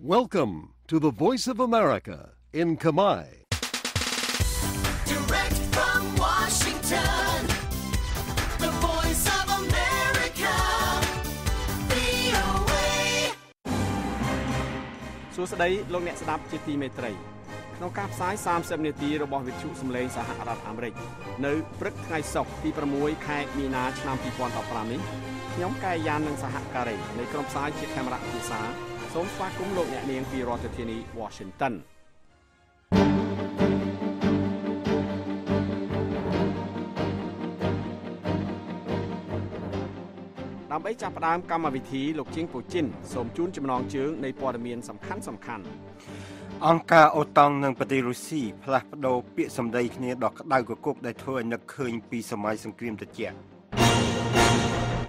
Welcome to the Voice of America in Kamai. Direct from Washington, the Voice of America, VOA. សួស្តីលោកអ្នកស្ដាប់ជាទីមេត្រីក្នុងការផ្សាយ30នាទីរបស់វិទ្យុសំឡេងសហរដ្ឋអាមេរិកនៅព្រឹកថ្ងៃសុក្រទី6ខែមីនាឆ្នាំ2015នេះខ្ញុំកែយ៉ាននឹងសហការីនៃក្រុមផ្សាយជាកាមេរ៉ាភាសាសូមស្វាគមន៍លោកអ្នកនាងពីរដ្ឋធានី Washington ដើម្បីចាប់ផ្ដើមកម្មវិធីលោកជាងពូជីនសូមជូនចំណងជើង នៃព័ត៌មានសំខាន់សំខាន់ អង្គការអូតង់និងប្រទេសរុស្ស៊ីផ្លាស់ប្ដូរពាក្យសម្ដីគ្នាដល់ក្តៅគគុកដែលធ្វើឲ្យនឹកឃើញពីសម័យសង្គ្រាមត្រជាក់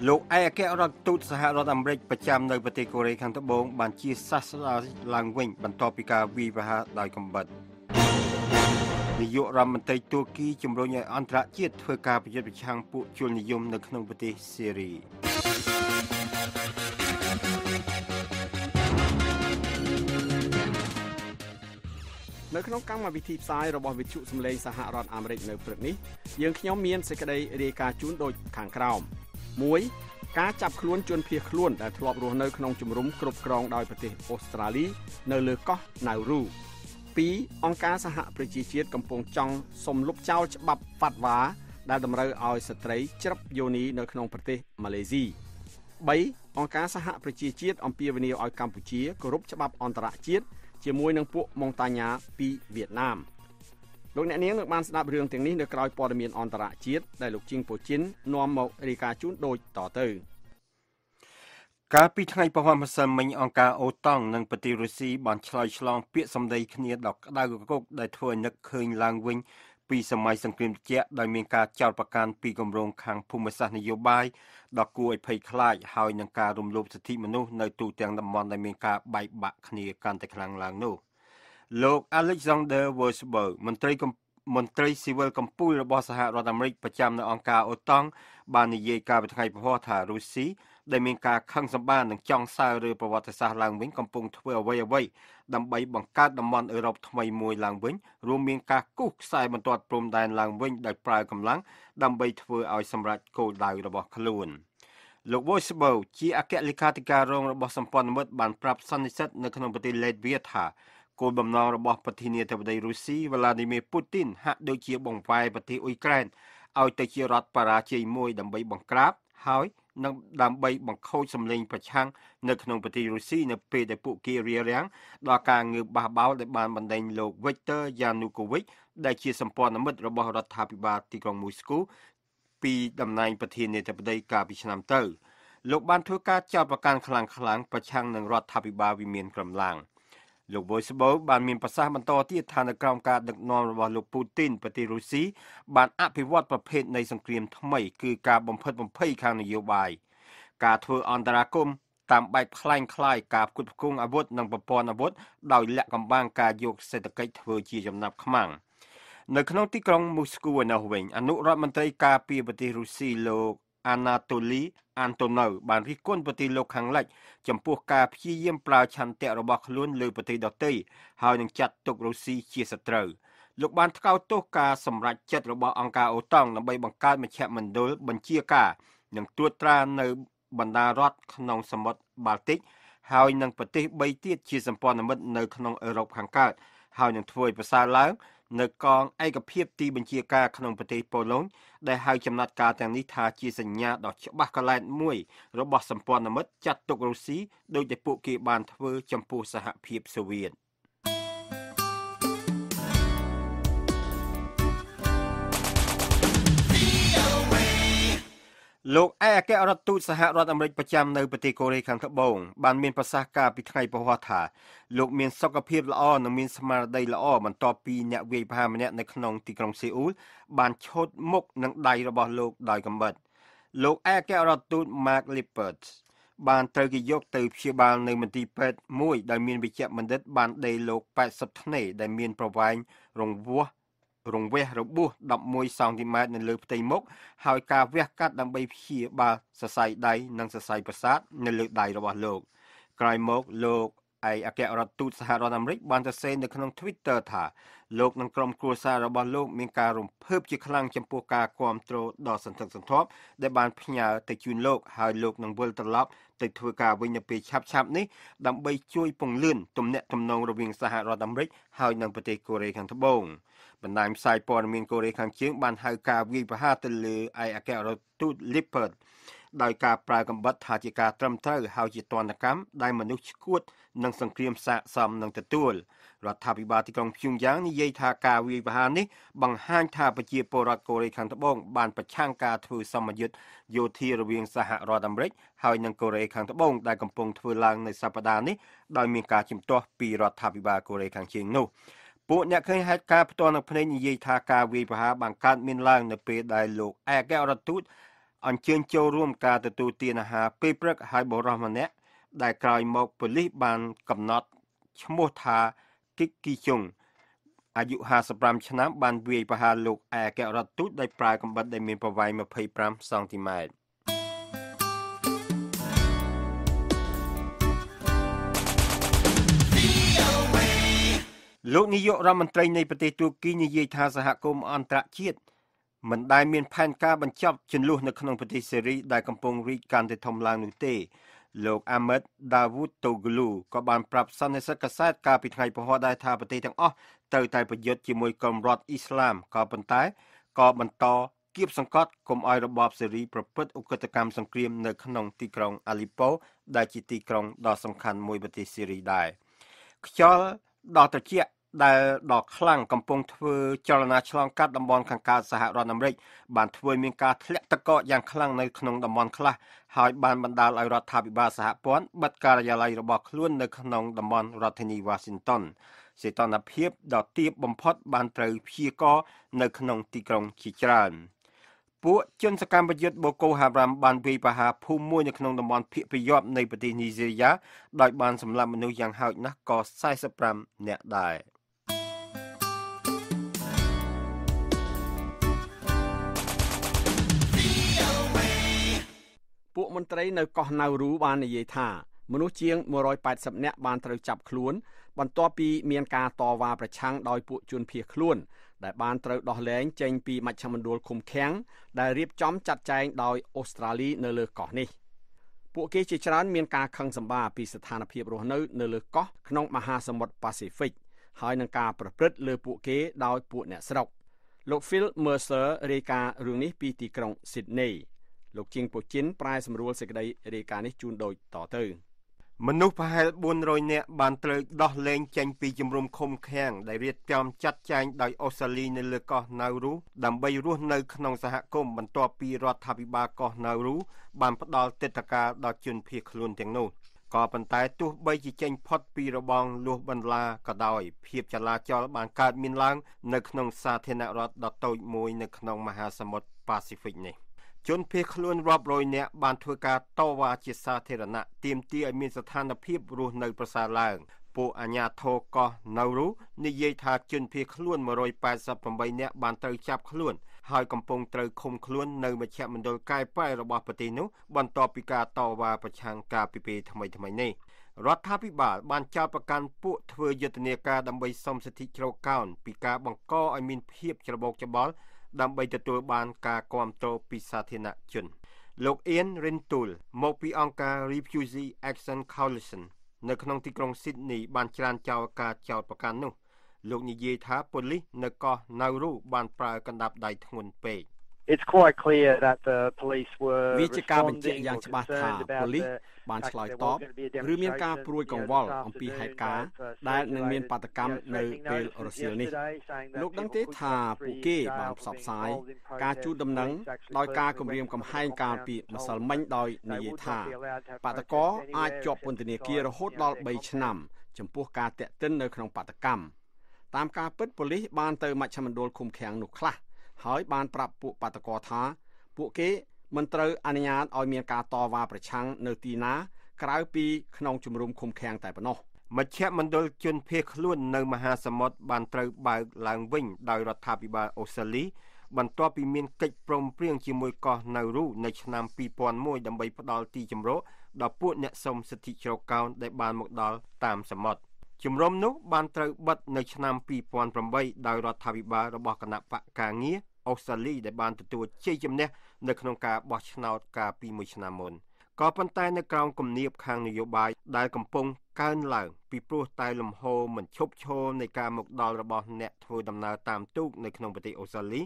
លោកឯកអគ្គរដ្ឋទូតសហរដ្ឋអាមេរិកប្រចាំនៅប្រទេសកូរ៉េខាងត្បូងបានជាសាស្ត្រាឡើងវិញបន្ទាប់ពីការវិវហាដោយកំបិតនាយករដ្ឋមន្ត្រីទួរគីជំរុញឲ្យអន្តរជាតិធ្វើការប្រយុទ្ធប្រឆាំងពួកជលនិយមនៅក្នុងប្រទេសសេរីនៅក្នុងកម្មវិធីផ្សាយរបស់វិទ្យុសម្លេងសហរដ្ឋអាមេរិកនៅព្រឹកនេះយើងខ្ញុំមានសេចក្តីរាយការណ៍ជូនដូចខាងក្រោម1ការចាប់ខ្លួនជនភៀសខ្លួនដែលធ្លាប់រស់នៅក្នុងជំរំគ្រប់គ្រងដោយប្រទេសអូស្ត្រាលីនៅលើកោះ Nauru 2អង្គការសហប្រជាជាតិកំពុងចង់សុំលុបចោលច្បាប់វ៉ាត់វ៉ាដែលតម្រូវឲ្យស្ត្រីច្រឹបយោនីនៅក្នុងប្រទេសម៉ាឡេស៊ី3អង្គការសហប្រជាជាតិអំពាវនាវឲ្យកម្ពុជាគោរពច្បាប់អន្តរជាតិជាមួយនឹងពួកម៉ុងតាញ៉ាពីវៀតណាមលោកអ្នកនាងនឹងបានស្ដាប់រឿងទាំងនេះនៅក្រៅព័ត៌មានអន្តរជាតិដែលលោកជាងពូជីននាំមករាយការណ៍ជូនដូចតទៅកាលពីថ្ងៃពហុម្សិលមិញអង្គការអូតង់និងប្រទេសរុស្ស៊ីបានឆ្លើយឆ្លង ពាក្យសម្ដីគ្នាដ៏ក្តៅគគុកដែលធ្វើឲ្យនឹកឃើញឡើងវិញពីសម័យសង្គ្រាមត្រជាក់ដោយមានការចោទប្រកាន់ពីគម្រោងខាងភូមិសាស្ត្រនយោបាយដ៏គួរឲ្យភ័យខ្លាចហើយនឹងការរំលោភសិទ្ធិមនុស្សនៅទូទាំងតំបន់ដែលមានការបែកបាក់គ្នាកាន់តែខ្លាំងឡើងនោះ។លោក Alexander Wolsberg មន្ត្រីមន្ត្រីស៊ីវិលកម្ពុជារបស់សហរដ្ឋអាមេរិកប្រចាំនៅអង្គការអូតង់បាននិយាយកាលពីថ្ងៃពហុថារុស្ស៊ីដែលមានការខឹងសម្បារនិងចង់សើឬប្រវត្តិសាស្ត្រឡើងវិញកំពុងធ្វើអ្វីអ្វីដើម្បីបង្កើតតំបន់អឺរ៉ុបថ្មីមួយឡើងវិញរួមមានការគូសខ្សែបន្ទាត់ព្រំដែនឡើងវិញដោយប្រើកម្លាំងដើម្បីធ្វើឲ្យសម្រេចគោលដៅរបស់ខ្លួនលោក Voicebow ជាអគ្គលេខាធិការរងរបស់សម្ព័ន្ធមិត្តបានប្រាប់សន្និសិទនៅក្នុងប្រទេសលេតវៀថាគោលបំណងរបស់ប្រធានាធិបតីរុស្ស៊ីវ្លាឌីមៀពូទីនហាក់ដូចជាបង្វែរប្រទេសអ៊ុយក្រែនឲ្យទៅជារដ្ឋបរាជ័យមួយដើម្បីបង្ក្រាបហើយនឹងដើម្បីបង្ខូចសម្លេងប្រឆាំងនៅក្នុងប្រទេសរុស្ស៊ីនៅពេលដែលពួកគេរារាំងដល់ការងើបបះបោរដែលបានបណ្ដេញលោក Viktor Yanukovych ដែលជាសម្ព័ន្ធមិត្តរបស់រដ្ឋាភិបាលទីក្រុងមូស្គូ ពីតំណែងប្រធានាធិបតីកាលពីឆ្នាំទៅលោកបានធ្វើការចោទប្រកាន់ខ្លាំងៗប្រឆាំងនឹងរដ្ឋាភិបាលវិមានក្រំឡាំង។លោកវ៉ូស្បូបានមានប្រសាសន៍បន្តទៀតថានៅក្រោមការដឹកនាំរបស់លោកពូទីនប្រទេសរុស្ស៊ីបានអភិវឌ្ឍប្រភេទនៃសង្គ្រាមថ្មី គឺការបំផិតបំភ័យខាងនយោបាយការធ្វើអន្តរាគមតាមបែបខ្លាំងខ្លាយការផ្គត់ផ្គង់អាវុធនិងប្រព័ន្ធអាវុធដោយលាក់កំបាំងការយកសេដ្ឋកិច្ចធ្វើជាចំណាប់ខ្មាំងនៅក្នុងទីក្រុងមូស្គូឯនោះវិញ អនុរដ្ឋមន្ត្រីការពារប្រទេសរុស្ស៊ីលោកអាណាតូលីអានតូនៅបានរិះគន់ប្រទេសលោកខាងលិចចំពោះការព្យាយាមប្រើឆន្ទៈរបស់ខ្លួនលើប្រទេសដទៃហើយនឹងចាត់ទុករុស្ស៊ីជាសត្រូវលោកបានថ្កោលទោសការសម្រេចចិត្តរបស់អង្គការអូតង់ដើម្បីបង្កើតមជ្ឈមណ្ឌលបញ្ជាការនិងត្រួតត្រានៅបណ្ដារដ្ឋក្នុងសមុទ្របាល់ទិកហើយនឹងប្រទេស3ទៀតជាសម្ព័ន្ធមិត្តនៅក្នុងអឺរ៉ុបខាងកើតហើយនឹងធ្វើឲ្យប្រសើរឡើងនៅកងឯកភាពទីបញ្ជាការក្នុងប្រទេសប៉ូឡូញដែលហៅចំណាត់ការទាំងនេះថាជាសញ្ញាដ៏ច្បាស់កលែតមួយរបស់សម្ព័ន្ធមិត្តចាត់ទុករុស្ស៊ីដោយតែពួកគេបានធ្វើចំពោះសហភាពសូវៀត។លោកឯកអគ្គរដ្ឋទូតសហរដ្ឋអាមេរិកប្រចាំនៅប្រទេសកូរ៉េខាងត្បូងបានមានប្រសាសន៍កាលពីថ្ងៃពហុថាលោក មានសុខភាពល្អនិងមានស្មារតីល្អបន្ទាប់ពីអ្នកវាយប្រហារម្នាក់នៅក្នុងទីក្រុងសេអ៊ូលបានឈោតមុខនឹងដៃរបស់លោកដោយកំបិតលោកឯកអគ្គរដ្ឋទូត Mark Lippert បានត្រូវគេយកទៅព្យាបាលនៅមន្ទីរពេទ្យមួយដែលមានវេជ្ជបណ្ឌិតបានដេកលោក80ថ្នេរដែលមានប្រវែងរង្វាស់រង្វះរបួស11សង់ទីម៉ែត្រនៅលើផ្ទៃមុខហើយការវះកាត់ដើម្បីព្យាបាលសរសៃដៃនិងសរសៃប្រសាទនៅលើដៃរបស់លោក ក្រោយមកលោកឯកអគ្គរដ្ឋទូតសហរដ្ឋអាមេរិកបានសរសេរនៅក្នុង Twitter ថាលោកនិងក្រុមគ្រួសាររបស់លោកមានការរំភើបជាខ្លាំងចំពោះការគ្រប់គ្រងដ៏សន្ធឹកសន្ធាប់ដែលបានផ្ញើទៅជូនលោកហើយលោកនឹងវិលត្រឡប់ទៅធ្វើការវិញនៅពេលឆាប់ឆាប់នេះដើម្បីជួយពង្រឹងទំនាក់ទំនងរវាងសហរដ្ឋអាមេរិកហើយ និងប្រទេសកូរ៉េខាងត្បូងបណ្ដាញផ្សាយព័ត៌មានកូរ៉េខាងជើងបានហៅការវាយប្រហារទៅលើឯកអគ្គរដ្ឋទូត Leopard ដោយការប្រើកំបិតថាជាការត្រឹមត្រូវហើយជាទណ្ឌកម្មដែលមនុស្សឈួតនិងសង្គ្រាមសាកសមនឹងទទួល។រដ្ឋាភិបាលទីក្រុងភ្យុងយ៉ាងនិយាយថាការវាយប្រហារនេះបង្ហាញថាប្រជាពលរដ្ឋកូរ៉េខាងត្បូងបានប្រឆាំងការធ្វើសម្ពយុទ្ធយោធារវាងសហរដ្ឋអាមេរិកហើយនិងកូរ៉េខាងត្បូងដែលកំពុងធ្វើឡើងនៅសប្តាហ៍នេះដោយមានការជំទាស់ពីរដ្ឋាភិបាលកូរ៉េខាងជើងនោះពួកអ្នកឃើញហេតុការណ៍ផ្ទាល់នៅភ្នែកនិយាយថាការវាយប្រហារបានកើតមានឡើងនៅពេលដែលលោកអគ្គរដ្ឋទូតអញ្ជើញចូលរួមការទទួលទានអាហារពេលព្រឹកហើយបរិសុទ្ធម្នាក់ដែលក្រោយមកប៉ូលីសបានកំណត់ឈ្មោះថាគិកគីជុង អាយុ55ឆ្នាំបាន វាយប្រហារលោកអែករដ្ឋទូចដោយប្រើកាំបិតដែលមានប្រវែង25សង់ទីម៉ែត្រលោកនាយករដ្ឋមន្ត្រីនៃប្រទេសទួរគីនិយាយថាសហគមន៍អន្តរជាតិមិនដែលមានផែនការបញ្ចប់ចំនួននៅក្នុងប្រទេសសេរីដែលកំពុងរីកកាន់តែធំឡើងនោះទេលោកអាម៉ិតដាវូតតូហ្គលូក៏បានប្រាប់សន្និសីទកាសែតកាលពីថ្ងៃពហុដែរថាប្រទេសទាំងអស់ត្រូវតែប្រយុទ្ធជាមួយក្រុមរដ្ឋអ៊ីស្លាមក៏ប៉ុន្តែ ក៏ បន្តគៀបសង្កត់កុំឲ្យរបបសេរីប្រព្រឹត្តឧក្រិដ្ឋកម្មសង្គ្រាមនៅក្នុងទីក្រុងអាលីប៉ូដែលជាទីក្រុងដ៏សំខាន់មួយប្រទេសសេរីដែរខ្យល់ដ៏ត្រជាក់ដែលដ៏ខ្លាំងកំពុងធ្វើចលនាឆ្លងកាត់តំបន់ខាងកើតសហរដ្ឋអាមេរិកបានធ្វើមានការធ្លាក់ទឹកកកយ៉ាងខ្លាំងនៅក្នុងតំបន់ខ្លះហើយបានបណ្ដាលឲ្យរដ្ឋាភិបាលសហព័ន្ធបិទការិយាល័យរបស់ខ្លួននៅក្នុងតំបន់រដ្ឋធានី Washington សេតនភាពដ៏ទាបបំផុត បានត្រូវព្យាករនៅក្នុងទីក្រុងជាច្រើនពួកជនសកម្មប្រយុទ្ធបូកូហារ៉ាំបានវាយប្រហារភូមិមួយនៅក្នុងតំបន់ភៀកប្រយ័ព្ននៃប្រទេសនីហ្សេរីយ៉ាដោយបានសម្លាប់មនុស្សយ៉ាងហោចណាស់ក៏45នាក់ដែរ។មន្ត្រីនៅកោះណៅរូបាននិយាយថាមនុស្សជាង180នាក់បានត្រូវចាប់ខ្លួន បន្ទាប់ពីមានការតវ៉ាប្រឆាំងដោយពួកជនភៀសខ្លួន ដែលបានត្រូវដោះលែងចេញពីមជ្ឈមណ្ឌលឃុំឃាំងដែលរៀបចំចាត់ចែងដោយអូស្ត្រាលីនៅលើកោះនេះពួកគេជាច្រើនមានការខឹងសម្បារពីស្ថានភាពរស់នៅនៅលើកោះក្នុងមហាសមុទ្រប៉ាស៊ីហ្វិកហើយនឹងការប្រព្រឹត្តលើពួកគេដោយពួកអ្នកស្រុកលោក Phil Mercer រាយការណ៍រឿងនេះពីទីក្រុង Sydney លោកជាងពូជិនប្រែសម្រួលសេចក្តីរាយការណ៍នេះជូនដូចតទៅមនុស្សប្រហែល400នាក់បានត្រូវដោះលែងចេញពីជំរំឃុំឃាំងដែលរៀបចំចាត់ចែងដោយអូស្ត្រាលីនៅលើកោះណៅរូដើម្បី រស់នៅក្នុងសហគមន៍បន្ទាប់ពីរដ្ឋាភិបាលកោះណៅរូបានផ្ដល់ទិដ្ឋាការដល់ជនភៀសខ្លួនទាំងនោះ ក៏ប៉ុន្តែទោះបីជាចេញផុតពីរបងលួសបន្លាក៏ដោយ ភាពចលាចល បានកើតមានឡើង នៅក្នុងសាធារណរដ្ឋដ៏តូចមួយនៅក្នុងមហាសមុទ្រប៉ាស៊ីហ្វិកនេះ។ជនភៀសខ្លួនរាប់រយនាក់បានធ្វើការតវ៉ាជាសាធារណៈទាមទារឲ្យមានស្ថានភាពរស់នៅប្រសើរឡើងពួកអាជ្ញាធរកោះនៅរូនិយាយថាជនភៀសខ្លួន188នាក់បានត្រូវចាប់ខ្លួន ហើយកំពុងត្រូវឃុំខ្លួននៅមជ្ឈមណ្ឌលកែប្រែរបស់ប្រទេសនោះបន្ទាប់ពីការតវ៉ាប្រឆាំងការពីពេលថ្មីៗនេះរដ្ឋាភិបាលបានចោទប្រកាន់ពួកធ្វើយុទ្ធនាការដើម្បីសំសិទ្ធិជ្រកកោនពីការបង្កឲ្យមានភាពច្របូកច្របល់ដើម្បីទទួលបានការគ្រប់គ្រងពីសាធារណជន លោកអ៊ៀនរិនទូលមកពីអង្គការ Refugee Action Coalition នៅក្នុងទីក្រុងស៊ីដនី បានច្រានចោលការចោទប្រកាន់នោះលោកនិយាយថាប៉ូលីសនៅកោះណៅរូបានប្រើកណ្ដាប់ដៃធ្ងន់ពេក។ It's quite clear that the police were វាជាការបញ្ជាក់យ៉ាងច្បាស់ថាប៉ូលីសបានឆ្លើយតបឬមានការព្រួយកង្វល់អំពីហេតុការណ៍ដែលនឹងមានបាតកម្មនៅពេលរសៀលនេះលោកដឹងទេថាពួកគេបានផ្សព្វផ្សាយការជូនដំណឹងដោយការគម្រាមកំហែងការពីម្សិលមិញដោយនិយាយថាបាតកោអាចជាប់ពន្ធនាគាររហូតដល់3ឆ្នាំចំពោះការតាក់ទិននៅក្នុងបាតកម្មតាមការពិតប៉ូលីសបានទៅមជ្ឈមណ្ឌលឃុំឃាំងនោះខ្លះហើយបានប្រាប់ពួកបាតកោថាពួកគេមិនត្រូវអនុញ្ញាតឲ្យមានការតវ៉ាប្រឆាំងនៅទីណាក្រៅពីក្នុងជំរំឃុំឃាំងតែប៉ុណ្ណោះមជ្ឈមណ្ឌលជនភៀសខ្លួននៅមហាសមុទ្របានត្រូវបើកឡើងវិញដោយរដ្ឋាភិបាលអូស្ត្រាលីបន្ទាប់ពីមានកិច្ចព្រមព្រៀងជាមួយកោះណៅរូនៅឆ្នាំ2001ដើម្បីផ្ដល់ទីជម្រកដល់ពួកអ្នកសុំសិទ្ធិជ្រកកោនដែលបានមកដល់តាមសមុទ្រជំរំនោះបានត្រូវបិទនៅឆ្នាំ2008ដោយរដ្ឋាភិបាលរបស់គណៈបកការងារអូស្ត្រាលីដែលបានទទួលជ័យជំនះនៅក្នុងការបោះឆ្នោតកាលពីមួយឆ្នាំមុនក៏ប៉ុន្តែនៅក្រោមគំនាបខាងនយោបាយដែលកំពុងកើនឡើងពីព្រោះតែលំហូរមិនឈប់ឈរនៃការមកដល់របស់អ្នកធ្វើដំណើរតាមទូកនៅក្នុងប្រទេសអូស្ត្រាលី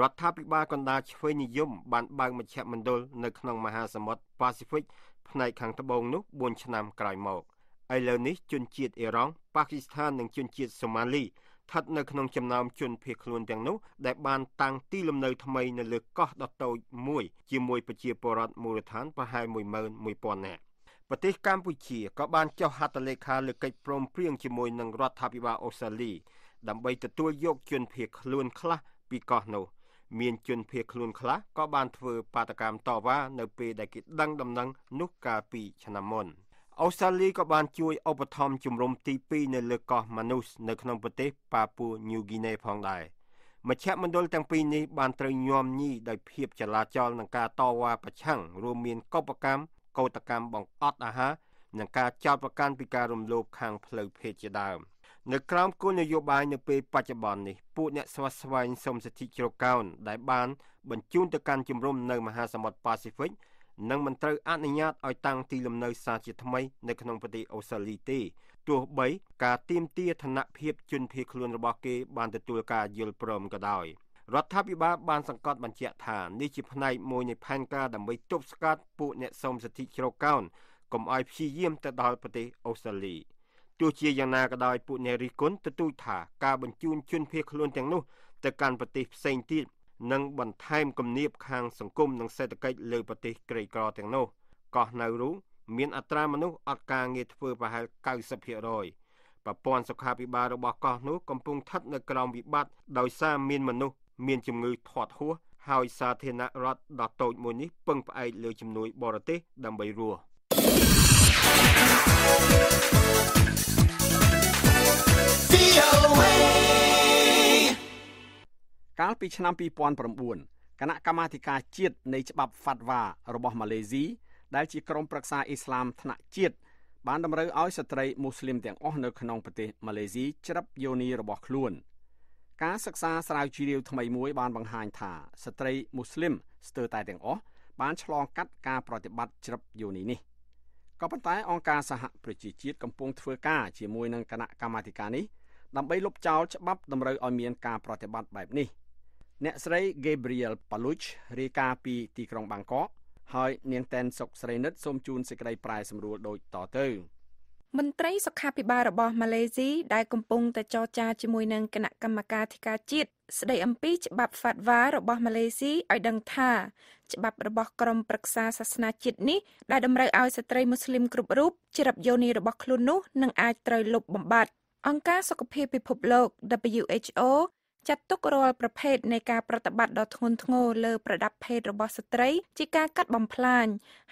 រដ្ឋាភិបាលកណ្ដាលឆ្វេងនិយមបានបើកមជ្ឈមណ្ឌលនៅក្នុងមហាសមុទ្រ Pacific ផ្នែកខាងត្បូងនោះ4ឆ្នាំក្រោយមកឥឡូវនេះជនជាតិអ៊ីរ៉ង់ប៉ាគីស្ថាននិងជនជាតិសូម៉ាលីស្ថិតនៅក្នុងចំណោមជនភៀសខ្លួនទាំងនោះដែលបានតាំងទីលំនៅថ្មីនៅលើកោះដ៏តូចមួយជាមួយប្រជាពលរដ្ឋមូលដ្ឋានប្រហែល11000នាក់ប្រទេសកម្ពុជាក៏បានចុះហត្ថលេខាលើកិច្ចព្រមព្រៀងជាមួយនឹងរដ្ឋាភិបាលអូស្ត្រាលីដើម្បីទទួលយកជនភៀសខ្លួនខ្លះពីកោះនោះមានជនភៀសខ្លួនខ្លះក៏បានធ្វើបាតកម្មតវ៉ានៅពេលដែលគេដឹងដំណឹងនោះកាលពីឆ្នាំមុន។អូស្ត្រាលីក៏បានជួយឧបត្ថម្ភជំរំទី2នៅលើកោះម៉ានូសនៅក្នុងប្រទេសប៉ាពួញូហ្គីណេផងដែរមជ្ឈមណ្ឌលទាំងពីរនេះបានត្រូវញោមញីដោយភាពចលាចលនិងការតវ៉ាប្រឆាំងរួមមានកបកម្មកោតកម្មបង្អត់អាហារនិងការចោទប្រកាន់ពីការរំលោភខាងផ្លូវភេទជាដើមនៅក្រោមគោលនយោបាយនៅពេលបច្ចុប្បន្ននេះពួកអ្នកស្វាស្វែងសមសិទ្ធិជ្រកកោនដែលបានបញ្ជូនទៅកាន់ជំរំនៅមហាសមុទ្រប៉ាស៊ីហ្វិកនិងមិនត្រូវអនុញ្ញាតឲ្យតាំងទីលំនៅសាជាថ្មីនៅក្នុងប្រទេសអូស្ត្រាលីទេទោះបីការទៀមទាឋានភាពជនភៀសខ្លួនរបស់គេ បានទទួលការយល់ព្រមក៏ដោយរដ្ឋាភិបាលបានសង្កត់បញ្ជាក់ថានេះជាផ្នែកមួយនៃផែនការដើម្បីទប់ស្កាត់ពួកអ្នកសុំសិទ្ធិជ្រកកោនកុំឲ្យព្យាយាមទៅដល់ប្រទេសអូស្ត្រាលីទោះជាយ៉ាងណាក៏ដោយពួកអ្នករិះគន់ទទូចថាការបញ្ជូនជនភៀសខ្លួនទាំងនោះទៅកាន់ប្រទេសផ្សេងទៀតនិងបន្ថែមគំនាបខាងសង្គមនិងសេដ្ឋកិច្ចលើប្រទេសក្រីក្រ ទាំងនោះកោះនៅរូមាន អត្រាមនុស្សអត់ការងារធ្វើប្រហែល90%ប្រព័ន្ធសុខាភិបាលរបស់កោះនោះកំពុងស្ថិតនៅក្រោមវិបត្តិដោយសារមានមនុស្សមានជំងឺធាត់ហួសហើយសាធារណរដ្ឋដ៏តូចមួយនេះពឹងផ្អែកលើជំនួយបរទេសដើម្បីរស់ពីអូវ៉េកាលពីឆ្នាំ2009គណៈកម្មាធិការជាតិនៃច្បាប់ហ្វាត់វ៉ារបស់ម៉ាឡេស៊ីដែលជាក្រុមប្រឹក្សាអ៊ីស្លាមថ្នាក់ជាតិបានតម្រូវឲ្យស្ត្រីមូស្លីមទាំងអស់នៅក្នុងប្រទេសម៉ាឡេស៊ីច្រឹបយោនីរបស់ខ្លួនការសិក្សាស្រាវជ្រាវថ្មីមួយ បានបង្ហាញថាស្ត្រីមូស្លីមស្ទើរតែទាំងអស់បានឆ្លងកាត់ការប្រតិបត្តិច្រឹបយោនីនេះក៏ប៉ុន្តែ អង្គការសហប្រជាជាតិកំពុងធ្វើការជាមួយនឹងគណៈកម្មាធិការនេះដើម្បីលុបចោលច្បាប់តម្រូវឲ្យមានការប្រតិបត្តិបែបនេះ។អ្នកស្រី Gabriel Paluch រាយការណ៍ពីទីក្រុងបាងកកហើយនាងតែនសុកស្រីនិតសូមជូនសេចក្តីប្រាយសម្រួលដូចតទៅមន្ត្រីសុខាភិបាលរបស់ម៉ាឡេស៊ីដែលកំពុងតែចរចាជាមួយនឹងគណៈកម្មាការធិការជាតិស្ដីអំពីច្បាប់ Fatwa របស់ម៉ាឡេស៊ីឲ្យដឹងថាច្បាប់របស់ក្រមប្រឹក្សាសាសនាជាតិនេះដែលតម្រូវឲ្យស្ត្រីមូស្លីមគ្រប់រូបជ្រាបយោនីរបស់ខ្លួននោះនឹងអាចត្រូវលុបបំបាត់អង្គការសុខភាពពិភពលោក WHO ចាត់ទុករាល់ប្រភេទនៃការប្រតិបត្តិដ៏ធ្ងន់ធ្ងរលើប្រដាប់ភេទរបស់ស្ត្រីជាការកាត់បំផ្លាញ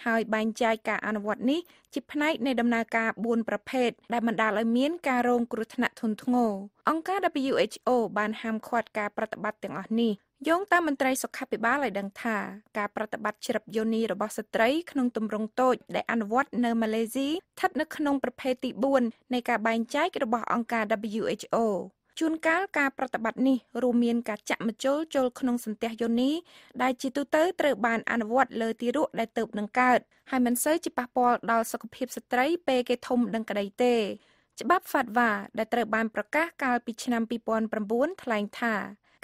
ហើយបែងចែកការអនុវត្តនេះជាផ្នែកនៃដំណើរការ4ប្រភេទដែលបណ្ដាលឲ្យមានការរងគ្រោះថ្នាក់ធ្ងន់ធ្ងរអង្គការ WHO បានហាមឃាត់ការប្រតិបត្តិទាំងអស់នេះយោងតាមមន្ត្រីសុខាភិបាលឲ្យដឹងថាការប្រតិបត្តិជ្រឹបយោនីរបស់ស្ត្រីក្នុងទម្រង់តូចដែលអនុវត្តនៅម៉ាឡេស៊ីស្ថិតនៅក្នុងប្រភេទទី4នៃការបែងចែករបស់អង្គការ WHO ជួនកាលការប្រតិបត្តិនេះរួមមានការចាក់មជុលចូលក្នុងសន្ទះយោនីដែលជាទូទៅត្រូវបានអនុវត្តលើទារកដែលទៅនឹងកើតហើយមិនសូវជាប៉ះពាល់ដល់សុខភាពស្ត្រីពេលគេធំដឹងក្តីទេច្បាប់ Fatwa ដែលត្រូវបានប្រកាសកាលពីឆ្នាំ2009ថ្លែងថា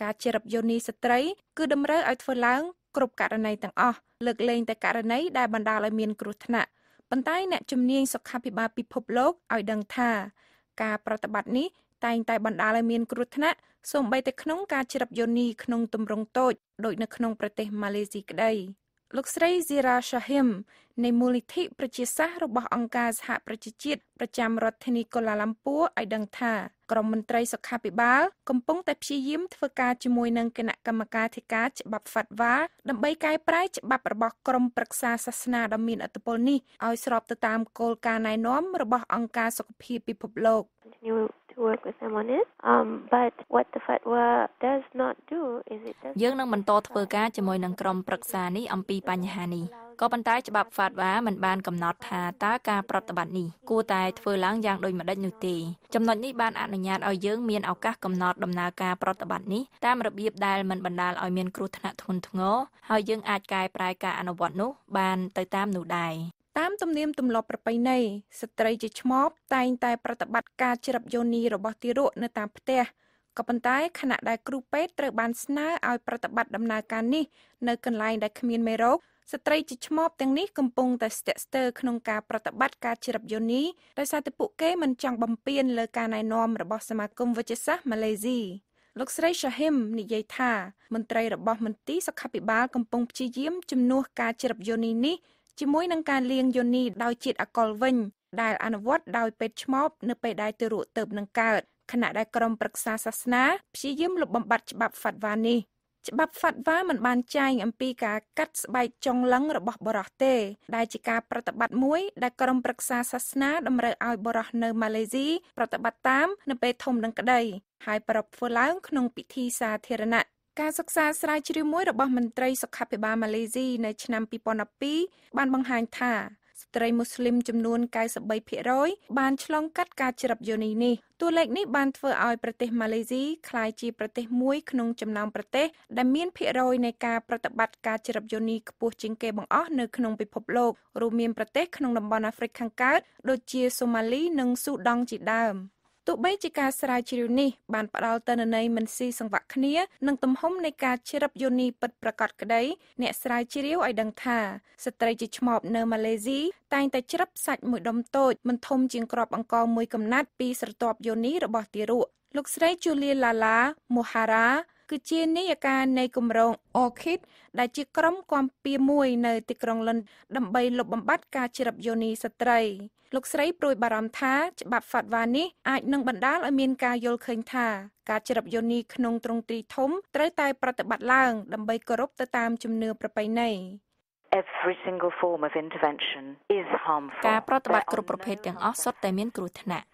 ការជ្រាបយោនីស្ត្រីគឺតម្រូវឲ្យធ្វើឡើងគ្រប់ករណីទាំងអស់លើកលែងតែករណីដែលបណ្ដាលឲ្យមានគ្រោះថ្នាក់ប៉ុន្តែអ្នកជំនាញសុខាភិបាលពិភពលោកឲ្យដឹងថា ការប្រតិបត្តិនេះតែងតែបណ្ដាលឲ្យមានគ្រោះថ្នាក់សូម្បីតែក្នុងការជ្រាបយន្តនេះក្នុងទម្រង់តូចដូចនៅក្នុងប្រទេសម៉ាឡេស៊ីក្តីលោកស្រី Zira Shahim នៃមូលនិធិប្រជាសាស្ត្ររបស់អង្គការសហប្រជាជាតិប្រចាំរដ្ឋធានីកូឡាឡាំពួរឲ្យដឹងថាក្រមមន្ត្រីសុខាភិបាលកំពុងតែព្យាយាមធ្វើការជាមួយនឹងគណៈកម្មការធិការច្បាប់ហ្វាត់វ៉ាដើម្បីកែប្រែច្បាប់របស់ក្រមប្រឹក្សាសាសនាដ៏មានឥទ្ធិពលនេះឲ្យស្របទៅតាមគោលការណ៍ណែនាំរបស់អង្គការសុខភាពពិភពលោក to work with them on it. Um but what the fatwa does not do is it does យើងនឹងបន្តធ្វើការជាមួយនឹងក្រុមប្រឹក្សានេះអំពីបញ្ហានេះក៏ប៉ុន្តែច្បាប់ fatwa រដ្ឋបាលមិនបានកំណត់ថាតើការប្រតិបត្តិនេះគួរតែធ្វើឡើងយ៉ាងដូចម្តេចនោះទេចំណុចនេះបានអនុញ្ញាតឲ្យយើងមានឱកាសកំណត់ដំណើរការប្រតិបត្តិនេះតាមរបៀបដែលមិនបណ្ដាលឲ្យមានគ្រោះថ្នាក់ធ្ងន់ធ្ងរហើយយើងអាចកែប្រែការអនុវត្តនោះបានទៅតាមនោះដែរតាម ទំនៀមទម្លាប់ប្រពៃណីស្ត្រីជាឆ្មបតែង តែប្រតិបត្តិការជ្រាបយោនីរបស់ទារកនៅតាមផ្ទះក៏ប៉ុន្តែខណៈដែលគ្រូពេទ្យត្រូវបានស្នើឲ្យប្រតិបត្តិដំណើរការនេះនៅកន្លែងដែលគ្មានមេរោគស្ត្រីជាឆ្មបទាំងនេះកំពុងតែស្ទាក់ស្ទើរក្នុងការប្រតិបត្តិការជ្រាបយន្តនេះដោយសារតែពួកគេមិនចង់បំពានលើការណែនាំរបស់សមាគមវិទ្យាសាស្ត្រម៉ាឡេស៊ីលោកស្រី Shahim និយាយថា មន្ត្រីរបស់មន្ទីរសុខាភិបាលកំពុងព្យាយាមជំនួសការជ្រាបយន្តនេះជាមួយនឹងការលាងយន្តនេះដោយជាតិអាល់កុលវិញដែលអនុវត្តដោយពេទ្យឆ្មបនៅពេលដែលទារកទៅនឹងកើតខណៈដែលក្រុមប្រឹក្សាសាសនា ព្យាយាមលុបបំបាត់ច្បាប់ Fatwa នេះ។ច្បាប់ Fatwa មិនបានចែងអំពីការកាត់ស្បែកចុងលិង្គរបស់បុរសទេដែលជាការប្រតិបត្តិមួយដែលក្រុមប្រឹក្សាសាសនាតម្រូវឲ្យបុរសនៅម៉ាឡេស៊ីប្រតិបត្តិតាម នៅពេលធំនឹងក្តីហើយប្រពធ្វើឡើងក្នុងពិធីសាធារណៈការសិក្សាស្រាវជ្រាវមួយរបស់មន្ត្រីសុខាភិបាលម៉ាឡេស៊ីនៅឆ្នាំ2012បានបង្ហាញថាស្ត្រីមូស្លីមចំនួន93%បានឆ្លងកាត់ការជ្រាបយូនីនេះតួលេខនេះបានធ្វើឲ្យប្រទេសម៉ាឡេស៊ីក្លាយជាប្រទេសមួយក្នុងចំណោមប្រទេសដែលមានភាគរយនៃការប្រតិបត្តិការជ្រាបយូនីខ្ពស់ជាងគេបង្អស់នៅក្នុងពិភពលោករួមមានប្រទេសក្នុងតំបន់អាហ្វ្រិកខាងកើតដូចជាសូម៉ាលីនិងស៊ូដង់ជាដើម។ទោះបីជាការស្រាវជ្រាវនេះបានផ្ដល់ទិន្នន័យមិនស៊ីសង្វាក់គ្នានឹងទំហំនៃការជ្រាបយូនីពិតប្រាកដក្តីអ្នកស្រាវជ្រាវឲ្យដឹងថាស្ត្រីជាឆ្មបនៅម៉ាឡេស៊ីតែងតែជ្រាបសាច់មួយដុំតូចមិនធំជាងគ្រាប់អង្ករមួយកំណាត់ពីស្រទាប់យូនីរបស់ទារកលោកស្រី Julia Lala Mohara គឺជានាយិកានៃគម្រោង Orchid ដែលជាក្រុមគាំពារមួយនៅទីក្រុងលន់ដើម្បីលុបបំបាត់ការជ្រាបយោនីស្ត្រីលោកស្រីប្រួយបារម្ភថាច្បាប់ហ្វាត់វ៉ានេះអាចនឹងបណ្ដាលឲ្យមានការយល់ឃើញថាការជ្រាបយោនីក្នុងទ្រង់ទ្រីធំ ត្រូវតែប្រតិបត្តិឡើងដើម្បីគោរពទៅតាមជំនឿប្រពៃណី Every single form of intervention is harmful ការប្រតិបត្តិគ្រប់ប្រភេទទាំងអស់សុទ្ធតែមានគ្រោះថ្នាក់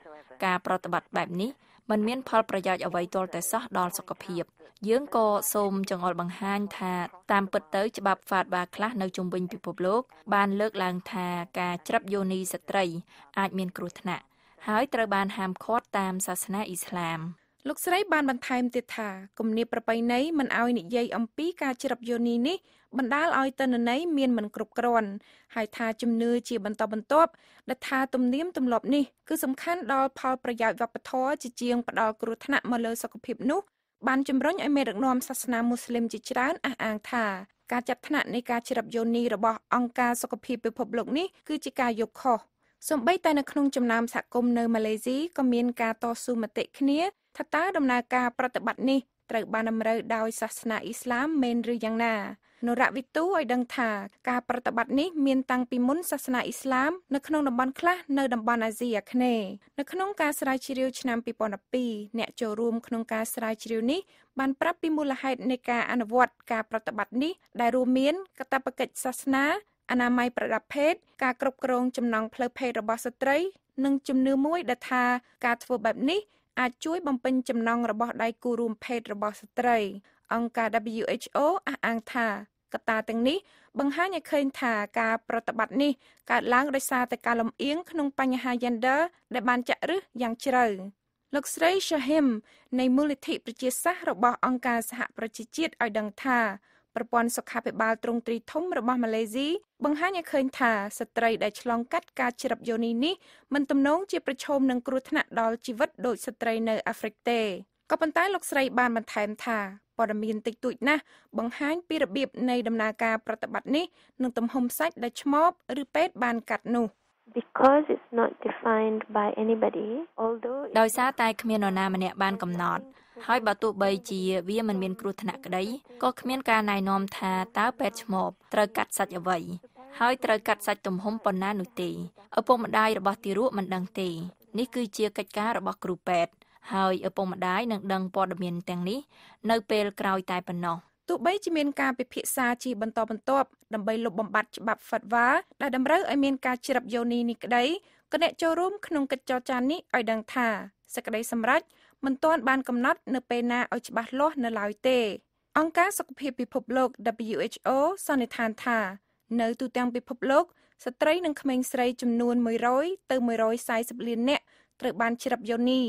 ការប្រតិបត្តិបែបនេះមិនមានផលប្រយោជន៍អ្វីទាល់តែសោះដល់សុខភាពយើងក៏សូមចង្អុលបង្ហាញថាតាមពិតទៅច្បាប់ហ្វាតបាខ្លះនៅជុំវិញពិភពលោក បានលើកឡើងថាការច្រាប់យោនីស្ត្រីអាចមានគ្រោះថ្នាក់ហើយត្រូវបានហាមឃាត់តាមសាសនាអ៊ីស្លាម លោកស្រីបានបន្ថែមទៀតថាគំនាបប្រពៃណីមិនអោយនិយាយអំពីការជ្រាបយោនីនេះ បណ្ដាលឲ្យតនន័យមានមិនគ្រប់គ្រាន់ហើយថាជំនឿជាបន្តបន្ទាប់ដែលថាទំនៀមទម្លាប់នេះគឺសំខាន់ដល់ផលប្រយោជន៍វប្បធម៌ជាជាងផ្ដល់គ្រោះថ្នាក់មកលើសុខភាពនោះបានជំរុញឲ្យមេដឹកនាំសាសនាមូស្លីមជាច្រើនអះអាងថាការចាត់ថ្នាក់នៃការជ្រាបយោនីរបស់អង្គការសុខភាពពិភពលោកនេះគឺជាការយកខុសសម្បីតែនៅក្នុងចំណោមសហគមន៍នៅម៉ាឡេស៊ីក៏មាន ការតស៊ូមតិគ្នា ថាតើដំណើរការប្រតិបត្តិនេះត្រូវបានតម្រូវដោយសាសនាអ៊ីស្លាមមែនឬយ៉ាងណា នរវិទូឲ្យដឹងថាការប្រតិបត្តិនេះមានតាំងពីមុនសាសនាអ៊ីស្លាមនៅក្នុងតំបន់ខ្លះ នៅតំបន់អាស៊ីអាគ្នេយ៍នៅក្នុងការស្រាវជ្រាវឆ្នាំ2012អ្នកចូលរួមក្នុងការស្រាវជ្រាវនេះបានប្រាប់ពីមូលហេតុនៃការអនុវត្តការប្រតិបត្តិនេះដែលរួមមានកាតព្វកិច្ចសាសនាអនាម័យប្រដាប់ភេទការគ្រប់គ្រងចំណង់ផ្លូវភេទរបស់ស្ត្រី និង ជំនឿមួយដែលថាការធ្វើបែបនេះអាចជួយបំពេញចំណង់របស់ដៃគូរួមភេទរបស់ស្ត្រី អង្គការ WHO អះអាងថាកត្តាទាំងនេះបង្ហាញឲ្យឃើញថាការប្រតិបត្តិនេះកើតឡើងដោយសារតែការលំអៀងក្នុងបញ្ហា gender ដែលបានចាក់ឫសយ៉ាងជ្រៅលោកស្រី Shahim នៃមូលនិធិប្រជាសាស្ត្ររបស់អង្គការសហប្រជាជាតិឲ្យដឹងថាប្រព័ន្ធសុខាភិបាលទ្រង់ទ្រីធំរបស់ម៉ាឡេស៊ីបង្ហាញឲ្យឃើញថាស្ត្រីដែលឆ្លងកាត់ការជ្រាបយោនីនេះមិនទំនងជាប្រឈមនឹងគ្រោះថ្នាក់ដល់ជីវិតដូចស្ត្រីនៅអាហ្វ្រិកទេក៏ប៉ុន្តែលោកស្រីបានបន្ថែមថាព័ត៌មានតិចតួចណាស់បង្ហាញពីរបៀបនៃដំណើរការប្រតិបត្តិនេះនិងទំហំសាច់ដែលឆ្មបឬពេទ្យបានកាត់នោះ because it's not defined by anybody although ដោយសារតែគ្មាននរណាម្នាក់បានកំណត់ហើយបើទោះបីជាវាមិនមានគ្រោះថ្នាក់ក្តីក៏គ្មានការណែនាំថាតើពេទ្យឆ្មបត្រូវកាត់សាច់អ្វីហើយត្រូវកាត់សាច់ទំហំប៉ុណ្ណានោះទេឪពុកម្ដាយរបស់ទារកមិនដឹងទេនេះគឺជាកិច្ចការរបស់គ្រូពេទ្យហើយឪពុកម្ដាយនឹងដឹងព័ត៌មានទាំងនេះនៅពេលក្រោយតែប៉ុណ្ណោះទោះបីជាមានការពិភាក្សាជាបន្តបន្ទាប់ដើម្បីលុបបំបាត់ច្បាប់ហ្វាត់វ៉ាដែលតម្រូវឲ្យមានការជ្រាបយោនីនេះក្តីក៏អ្នកចូលរួមក្នុងកិច្ចចរចានេះឲ្យដឹងថា សក្តីសម្រាប់មិនទាន់បានកំណត់នៅពេលណាឲ្យច្បាស់លាស់នៅឡើយទេ អង្គការសុខភាពពិភពលោក WHO សន្និដ្ឋានថានៅទូទាំងពិភពលោកស្ត្រីនិងក្មេងស្រីចំនួន100ទៅ140លាននាក់ត្រូវបានជ្រាបយូនី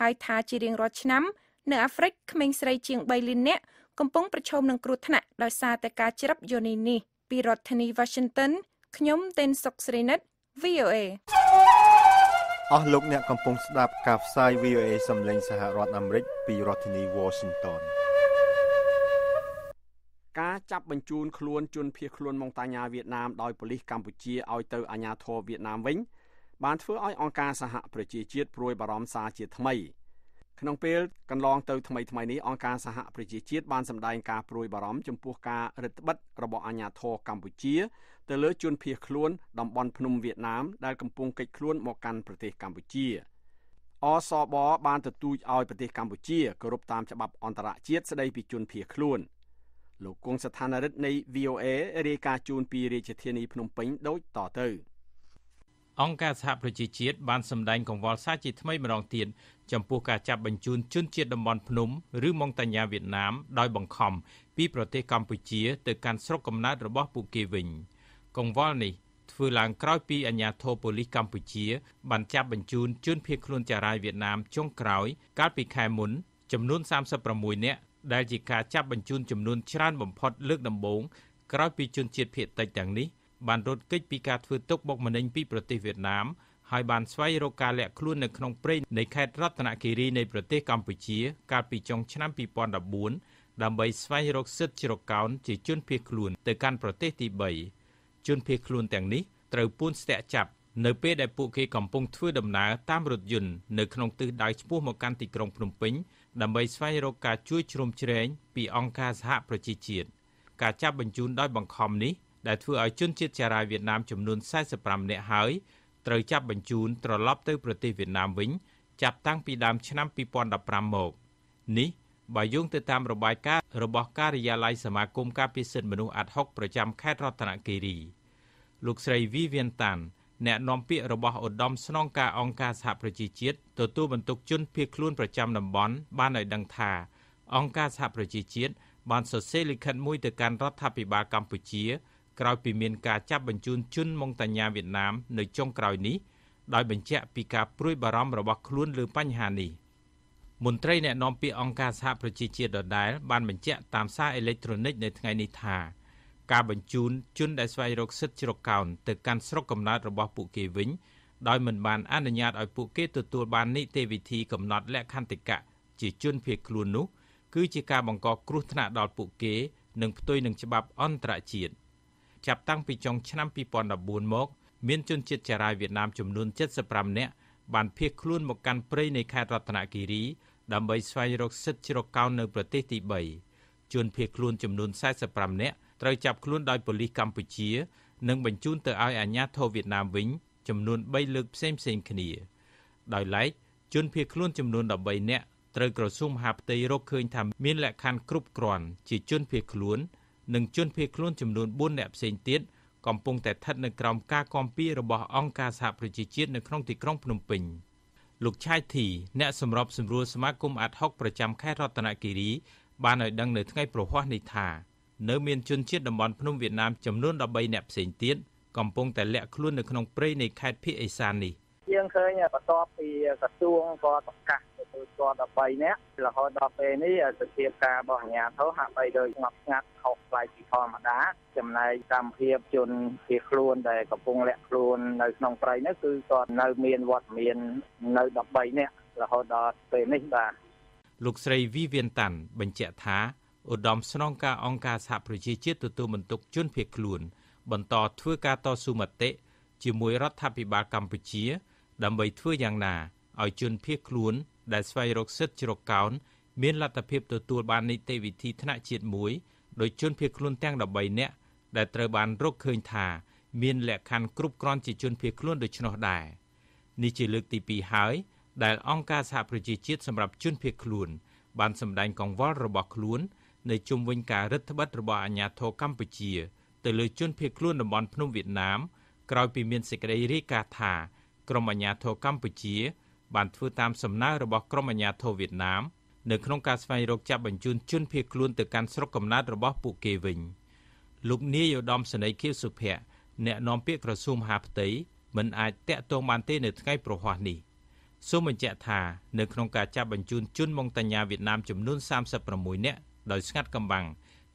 ហើយថាជារៀងរាល់ឆ្នាំនៅអាហ្វ្រិកក្មេងស្រីជាង3លាននាក់កំពុងប្រឈមនឹងគ្រោះថ្នាក់ដោយសារតែការជ្រាបយូនីនេះពីរដ្ឋធានី Washington ខ្ញុំ Ten Sok Srinet VOA អស់លោកអ្នកកំពុងស្ដាប់ការផ្សាយ VOA សំឡេងសហរដ្ឋអាមេរិកពីរដ្ឋធានី Washington ការចាប់បញ្ជូនខ្លួនជនភៀសខ្លួនម៉ុងតាញាវៀតណាមដោយប៉ូលីសកម្ពុជាឲ្យទៅអាជ្ញាធរវៀតណាមវិញបានធ្វើឲ្យអង្គការសហប្រជាជាតិព្រួយបារម្ភសារជាថ្មី។ក្នុងពេលកន្លងទៅថ្មីថ្មីនេះអង្គការសហប្រជាជាតិបានសម្ដែងការព្រួយបារម្ភចំពោះការរឹតបន្តឹងរបស់អាជ្ញាធរកម្ពុជា ទៅលើជនភៀសខ្លួនតំបន់ភ្នំវៀតណាមដែលកំពុងកិច្ចខ្លួនមកកាន់ប្រទេសកម្ពុជា អសប បានទទូចឲ្យប្រទេសកម្ពុជាគោរពតាមច្បាប់អន្តរជាតិស្ដីពីជនភៀសខ្លួនលោកគង់ស្ថានរិទ្ធនៃ VOA រាយការណ៍ជូនពីរាជធានីភ្នំពេញដូចតទៅ។អង្គការសហប្រជាជាតិបានសម្ដែងកង្វល់សារជាថ្មីម្ដងទៀតចំពោះការចាប់បញ្ជូនជនជាតិតំបន់ភ្នំឬម៉ុងតាញាវៀតណាមដោយបង្ខំពីប្រទេសកម្ពុជា ទៅកាន់ស្រុកកំណើតរបស់ពួកគេវិញ កង្វល់នេះធ្វើឡើងក្រោយពីអាជ្ញាធរប៉ូលីសកម្ពុជាបានចាប់បញ្ជូនជនភៀសខ្លួនចារាយវៀតណាមចុងក្រោយ កាលពីខែមុនចំនួន36នាក់ដែលជាការចាប់បញ្ជូនចំនួនច្រើនបំផុតលើកដំបូងក្រោយពីជនជាតិភៀសតិចទាំងនេះបានរត់គេចពីការធ្វើទុកបុកម្នេញពីប្រទេសវៀតណាមហើយបានស្វែងរកការលាក់ខ្លួននៅក្នុងព្រៃនៃខេត្តរតនគិរីនៃប្រទេសកម្ពុជា កាលពីចុងឆ្នាំ2014ដើម្បីស្វែងរកសិទ្ធិជ្រកកោនជាជនភៀសខ្លួនទៅកាន់ប្រទេសទី3ជនភៀសខ្លួនទាំងនេះត្រូវពួនស្ទាក់ចាប់ នៅពេលដែលពួកគេកំពុងធ្វើដំណើរតាមរថយន្តនៅក្នុងទិសដៅឆ្ពោះមកកាន់ទីក្រុងភ្នំពេញដើម្បីស្វែងរកការជួយជ្រោមជ្រែងពីអង្គការសហប្រជាជាតិការចាប់បញ្ជូនដោយបង្ខំនេះដែលធ្វើឲ្យជនជាតិចារាយវៀតណាមចំនួន45នាក់ហើយត្រូវចាប់បញ្ជូនត្រឡប់ទៅប្រទេសវៀតណាមវិញចាប់តាំងពីដើមឆ្នាំ2015មក នេះបើយោងទៅតាមរបាយការណ៍របស់ការិយាល័យសមាគមការពារសិទ្ធិមនុស្សអាត់ហុកប្រចាំខេត្តរតនគិរីលោកស្រី Vivian Tan អ្នកនាំពាក្យរបស់ឧត្តមស្នងការអង្គការសហប្រជាជាតិទទួលបន្ទុកជនភៀសខ្លួនប្រចាំតំបន់បានឲ្យដឹងថាអង្គការសហប្រជាជាតិបានសរសេរលិខិតមួយទៅកាន់រដ្ឋាភិបាលកម្ពុជាក្រោយពីមានការចាប់បញ្ជូនជនម៉ុងតាញាវៀតណាមនៅចុងក្រោយនេះដោយបញ្ជាក់ពីការព្រួយបារម្ភរបស់ខ្លួនលើបញ្ហានេះមន្ត្រីអ្នកណែនាំពាក្យអង្គការសហប្រជាជាតិដដែលបានបញ្ជាក់តាមសារអេເລັກត្រូនិកនៅថ្ងៃនេះថាការបញ្ជូនជនដែលស្វែងរកសិទ្ធិជ្រកកោនទៅកាន់ស្រុកកំណើតរបស់ពួកគេវិញ ដោយមិនបានអនុញ្ញាតឲ្យពួកគេទទួលបាននីតិវិធីកំណត់លក្ខន្តិកៈជាជនភៀសខ្លួននោះគឺជាការបង្កគ្រោះថ្នាក់ដល់ពួកគេនិងផ្ទុយនឹងច្បាប់អន្តរជាតិ។ចាប់តាំងពីចុងឆ្នាំ2014មកមានជនជាតិចារាយវៀតណាមចំនួន75នាក់បានភៀសខ្លួនមកកាន់ព្រៃនៃខេត្តរតនគិរី ដើម្បីស្វែងរកសិទ្ធិជ្រកកោននៅ ប្រទេសទី3ជនភៀសខ្លួនចំនួន45នាក់ត្រូវចាប់ខ្លួនដោយប៉ូលីសកម្ពុជា និងបញ្ជូនទៅឲ្យអាជ្ញាធរវៀតណាមវិញចំនួន3លើកផ្សេងផ្សេងគ្នា ដោយឡែកជនភៀសខ្លួនចំនួន13នាក់ត្រូវក្រសួងមហាផ្ទៃរកឃើញថាមានលក្ខខណ្ឌគ្រប់គ្រាន់ ជាជនភៀសខ្លួននិងជនភៀសខ្លួនចំនួន4នាក់ផ្សេងទៀតកំពុងតែស្ថិតនៅក្រោមការគាំពាររបស់អង្គការសហប្រជាជាតិនៅក្នុងទីក្រុងភ្នំពេញលោកឆៃធីអ្នកសម្របសម្រួលសមាគមអាត់ហុកប្រចាំខេត្តរតនគិរីបានឲ្យដឹងនៅថ្ងៃប្រហ័សនេះថានៅមានជនជាតិតំបន់ភ្នំវៀតណាមចំនួន13នាក់ផ្សេងទៀតកំពុងតែលាក់ខ្លួននៅក្នុងព្រៃនៃខេត្តភៀកអេសាននេះយើងឃើញបន្ទាប់ពីក្រសួងក៏ប្រកាសពលរដ្ឋ13នាក់រហូតដល់ពេលនេះសភាពការរបស់អាជ្ញាធរហាក់បីដូចស្ងប់ស្ងាត់ខុសប្លែកពីធម្មតាចំណែកកម្មភាពជនជាខ្លួនដែលកំពុងលាក់ខ្លួននៅក្នុងព្រៃនោះគឺគាត់នៅមានវត្តមាននៅ13នាក់រហូតដល់ពេលនេះបាទលោកស្រីវីវៀនតាន់បញ្ជាក់ថាឧត្តមស្នងការអង្គការសហប្រជាជាតិទទួលបន្ទុកជនភៀសខ្លួន បន្តធ្វើការតស៊ូមតិជាមួយរដ្ឋាភិបាលកម្ពុជា ដើម្បីធ្វើយ៉ាងណាឲ្យជនភៀសខ្លួនដែលស្វែងរកសិទ្ធិជ្រកកោនមានលទ្ធភាពទទួល បាននីតិវិធីថ្នាក់ជាតិមួយដោយជនភៀសខ្លួនទាំង13នាក់ដែលត្រូវបានរកឃើញថាមាន លក្ខខណ្ឌគ្រប់គ្រាន់ជាជនភៀសខ្លួនដូច្នោះដែរនេះជាលើកទី2ហើយដែលអង្គការសហប្រជាជាតិសម្រាប់ជនភៀសខ្លួនបានសម្ដែងកង្វល់របស់ខ្លួននៅជុំវិញការរឹតបន្តឹងរបស់អាជ្ញាធរកម្ពុជា ទៅលើជនភៀសខ្លួនតំបន់ភ្នំវៀតណាម ក្រោយពីមានសេចក្តីរាយការណ៍ថា ក្រមអាជ្ញាធរកម្ពុជាបានធ្វើតាមសំណើរបស់ក្រុមអាជ្ញាធរវៀតណាមនៅក្នុងការស្វែងរកចាប់បញ្ជូនជនភៀសខ្លួនទៅកាន់ស្រុកកំណើតរបស់ពួកគេវិញលោកនាយឧត្តមសេនីយ៍ខៀវសុភ័ក្រអ្នកនាំពាក្យក្រសួងមហាផ្ទៃមិនអាចតាក់ទងបានទេនៅថ្ងៃប្រហ័សនេះសូមបញ្ជាក់ថានៅក្នុងការចាប់បញ្ជូនជនមកតញ្ញាវៀតណាមចំនួន36នាក់ដោយស្ងាត់កំបាំង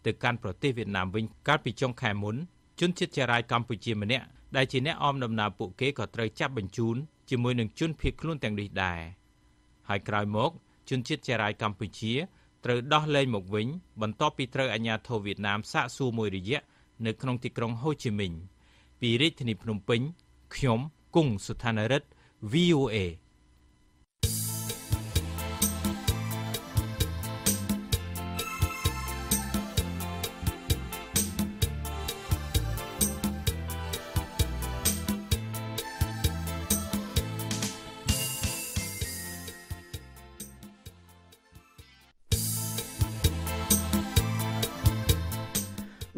ទៅកាន់ប្រទេសវៀតណាមវិញកាលពីចុងខែមុនជនជាតិចារាយកម្ពុជាម្នាក់ដែលជាអ្នកអមដំណើរពួកគេក៏ត្រូវចាប់បញ្ជូនជាមួយនឹងជនភៀសខ្លួនទាំងនេះដែរហើយក្រោយមកជនជាតិចារាយកម្ពុជា ត្រូវដោះលែងមកវិញបន្ទាប់ពីត្រូវអាជ្ញាធរវៀតណាម សាកសួរមួយរយៈនៅក្នុងទីក្រុងហូជីមិញ ពីរាជធានីភ្នំពេញខ្ញុំគង់សុថានរិទ្ធ VOA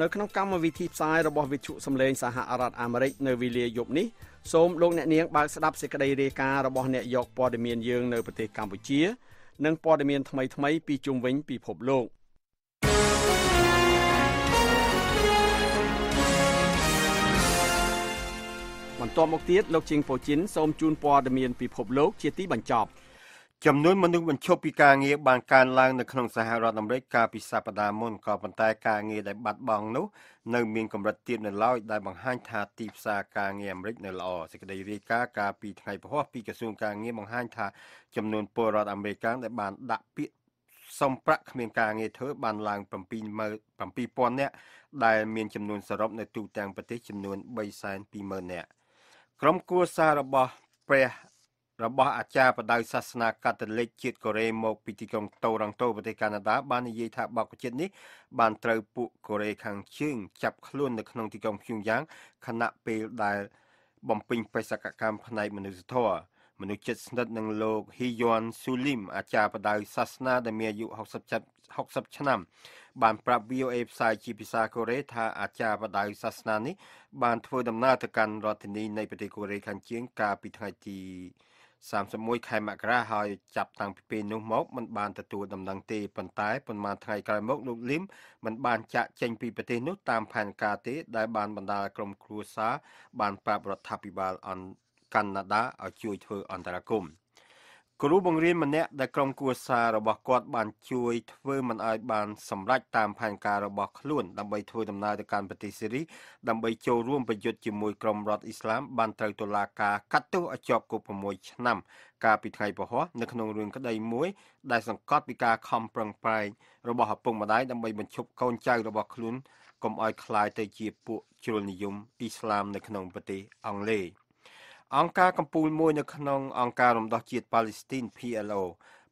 នៅក្នុងកម្មវិធីផ្សាយរបស់វិទ្យុសំឡេងសហរដ្ឋអាមេរិកនៅវេលាយប់នេះសូមលោកអ្នកនាងបើកស្ដាប់សេចក្តីរាយការណ៍របស់អ្នកយកព័ត៌មានយើងនៅប្រទេសកម្ពុជា និងព័ត៌មានថ្មីៗពីជុំវិញពិភពលោកបន្តមកទៀតលោកជាងពូជីនសូមជូនព័ត៌មានពិភពលោកជាទីបញ្ចប់ចំនួនមនុស្សបញ្ឈប់ពីការងារបានកើនឡើងនៅក្នុងសហរដ្ឋអាមេរិកកាលពីសប្តាហ៍មុនក៏ប៉ុន្តែការងារដែលបាត់បង់នោះនៅមានកម្រិតទាបនៅឡើយដែលបង្ហាញថាទីផ្សារការងារអាមេរិកនៅល្អសេចក្តីរាយការណ៍កាលពីថ្ងៃពហុពីក្រសួងការងារបង្ហាញថាចំនួនពលរដ្ឋអាមេរិកដែលបានដាក់ពាក្យសុំប្រាក់គ្មានការងារធ្វើបានឡើង77000នាក់ដែលមានចំនួនសរុបនៅទូទាំងប្រទេសចំនួន320,000នាក់ក្រុមគួសាររបស់ព្រះរបស់អាចារ្យបដៅសាសនាកាតូលិកជាតិកូរ៉េមកពីទីក្រុងតូរ៉ង់តូប្រទេសកាណាដា បាននិយាយថាបកជាតិនេះបានត្រូវពួកកូរ៉េខាងជើងចាប់ខ្លួននៅក្នុងទីក្រុងភ្យុងយ៉ាងខណៈពេលដែលបំពេញបេសកកម្មផ្នែកមនុស្សធម៌មនុស្សចិត្តស្និទ្ធនឹងលោកហ៊ីយ៉ွန်ស៊ូលីមអាចារ្យបដៅសាសនាដែលមានអាយុ60 60ឆ្នាំបានប្រាប់ VOA ផ្សាយជាភាសាកូរ៉េថាអាចារ្យបដៅសាសនានេះបានធ្វើដំណើរទៅកាន់រដ្ឋធានីនៃប្រទេសកូរ៉េខាងជើងកាលពីថ្ងៃទី31ខែមករាហើយចាប់តាំងពីពេលនោះមកមិនបានទទួលដំណឹងទេប៉ុន្តែប៉ុន្មានថ្ងៃក្រោយមកលោកលឹមមិនបានចាក់ចេញពីប្រទេសនោះតាមផែនការទេដែលបានបណ្ដាលក្រុមគ្រួសារបានប្រាប់រដ្ឋាភិបាលអន្តកាណាដាឲ្យជួយធ្វើអន្តរាគមន៍គ្រូបង្រៀនម្នាក់ដែលក្រុមគួសាររបស់គាត់បានជួយធ្វើមិនឲ្យបានសម្រេចតាមផែនការរបស់ខ្លួនដើម្បីធ្វើដំណើរទៅកាន់ប្រទេសសេរីដើម្បីចូលរួមប្រយុទ្ធជាមួយក្រុមរដ្ឋអ៊ីស្លាមបានត្រូវតុលាការកាត់ទោសឲ្យជាប់គុក6ឆ្នាំកាលពីថ្ងៃពហុនៅក្នុងរឿងក្តីមួយដែលសង្កត់ពីការខំប្រឹងប្រែងរបស់ឪពុកម្ដាយដើម្បីបញ្ឈប់កូនចៅរបស់ខ្លួនកុំឲ្យคลายទៅជាពួកជ្រុលនិយមអ៊ីស្លាមនៅក្នុងប្រទេសអង់គ្លេស។អង្គការកម្ពុជាមួយនៅក្នុងអង្គការរំដោះជាតិប៉ាឡេស្ទីន PLO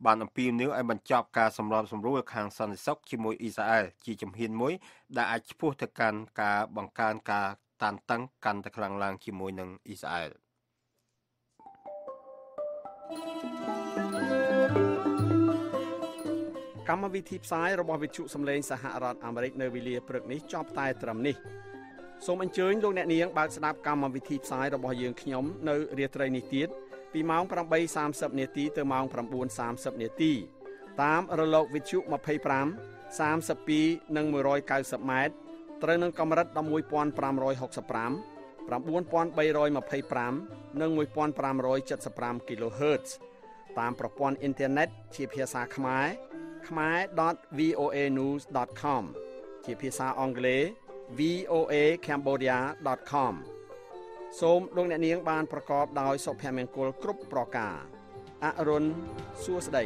បានអំពាវនាវឲ្យបញ្ចប់ការសម្របសម្រួលខាងសន្តិសុខជាមួយអ៊ីស្រាអែលជាជំហានមួយដែលអាចឈ្មោះទៅកាន់ការបង្កើនការតានតឹងកាន់តែខ្លាំងឡើងជាមួយនឹងអ៊ីស្រាអែលកម្មវិធីផ្សាយរបស់វិទ្យុសម្លេងសហរដ្ឋអាមេរិកនៅវេលាព្រឹកនេះចប់តែត្រឹមនេះសូមអញ្ជើញលោកអ្នកនាងបើកស្ដាប់កម្មវិធីផ្សាយរបស់យើងខ្ញុំនៅរាត្រីនេះទៀតពីម៉ោង8:30នាទីទៅម៉ោង9:30នាទី តាមរលកវិទ្យុ25 32និង190ម៉ែត្រត្រូវនឹងកម្រិត11565 9325និង1575 kHz តាមប្រព័ន្ធអ៊ីនធឺណិតជាភាសាខ្មែរខ្មែរ .voanews.com ជាភាសាអង់គ្លេស voacambodia.com សូមលោកអ្នកនាង បានប្រកបដោយសុភមង្គលគ្រប់ប្រការអរុនសួស្តី